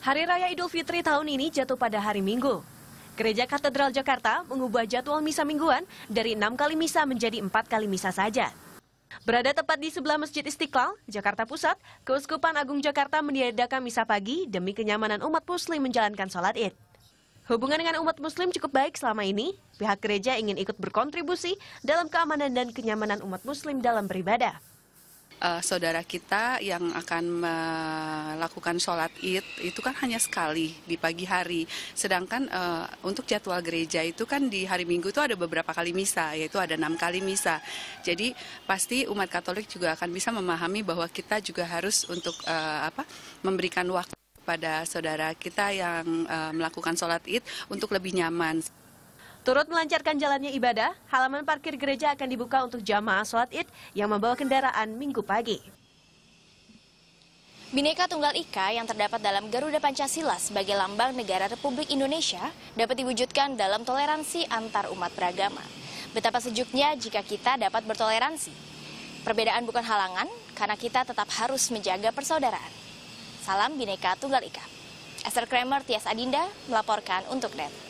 Hari Raya Idul Fitri tahun ini jatuh pada hari Minggu. Gereja Katedral Jakarta mengubah jadwal misa mingguan dari enam kali misa menjadi empat kali misa saja. Berada tepat di sebelah Masjid Istiqlal, Jakarta Pusat, Keuskupan Agung Jakarta meniadakan misa pagi demi kenyamanan umat muslim menjalankan sholat id. Hubungan dengan umat muslim cukup baik selama ini, pihak gereja ingin ikut berkontribusi dalam keamanan dan kenyamanan umat muslim dalam beribadah uh, saudara kita yang akan melakukan sholat id itu kan hanya sekali di pagi hari. Sedangkan uh, untuk jadwal gereja itu kan di hari Minggu itu ada beberapa kali misa, yaitu ada enam kali misa. Jadi pasti umat Katolik juga akan bisa memahami bahwa kita juga harus untuk uh, apa memberikan waktu pada saudara kita yang uh, melakukan sholat id untuk lebih nyaman. Turut melancarkan jalannya ibadah, halaman parkir gereja akan dibuka untuk jamaah sholat id yang membawa kendaraan minggu pagi. Bineka Tunggal Ika yang terdapat dalam Garuda Pancasila sebagai lambang negara Republik Indonesia dapat diwujudkan dalam toleransi antar umat beragama. Betapa sejuknya jika kita dapat bertoleransi. Perbedaan bukan halangan, karena kita tetap harus menjaga persaudaraan. Salam Bineka Tunggal Ika. Esther Kramer, Tias Adinda, melaporkan untuk NET.